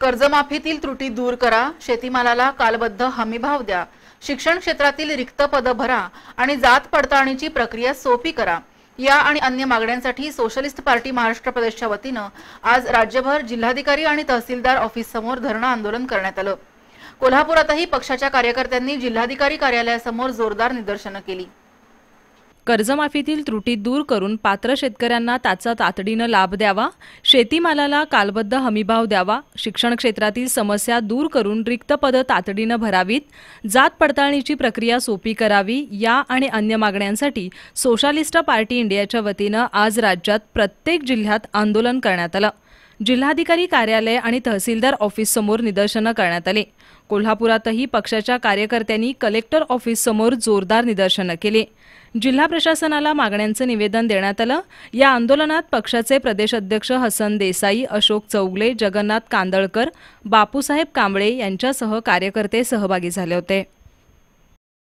कर्जमाफीतील त्रुटी दूर करा शेतीमालाला कालबद्ध हमीभाव द्या शिक्षण क्षेत्रातील रिक्त पद भरा आणि जात पडताळणीची प्रक्रिया सोपी करा या आणि अन्य मागण्यांसाठी सोशलिस्ट पार्टी महाराष्ट्र प्रदेशच्या वतीनं आज राज्यभर जिल्हाधिकारी आणि तहसीलदार ऑफिस समोर धरणं आंदोलन करण्यात आलं कोल्हापुरातही पक्षाच्या कार्यकर्त्यांनी जिल्हाधिकारी कार्यालयासमोर जोरदार निदर्शनं केली कर्जमाफीतील त्रुटी दूर करून पात्र शेतकऱ्यांना त्याचा तातडीनं लाभ द्यावा शेतीमालाला कालबद्ध हमीभाव द्यावा शिक्षण क्षेत्रातील समस्या दूर करून रिक्त पदं तातडीनं भरावीत जात पडताळणीची प्रक्रिया सोपी करावी या आणि अन्य मागण्यांसाठी सोशालिस्ट पार्टी इंडियाच्या वतीनं आज राज्यात प्रत्येक जिल्ह्यात आंदोलन करण्यात आलं जिल्हाधिकारी कार्यालय आणि तहसीलदार ऑफिससमोर निदर्शनं करण्यात आली कोल्हापुरातही पक्षाच्या कार्यकर्त्यांनी कलेक्टर ऑफिससमोर जोरदार निदर्शनं केली जिल्हा प्रशासनाला मागण्यांचं निवेदन देण्यात आलं या आंदोलनात पक्षाचे प्रदेश अध्यक्ष हसन देसाई अशोक चौगले जगन्नाथ कांदळकर बापूसाहेब कांबळे यांच्यासह कार्यकर्ते सहभागी झाले होते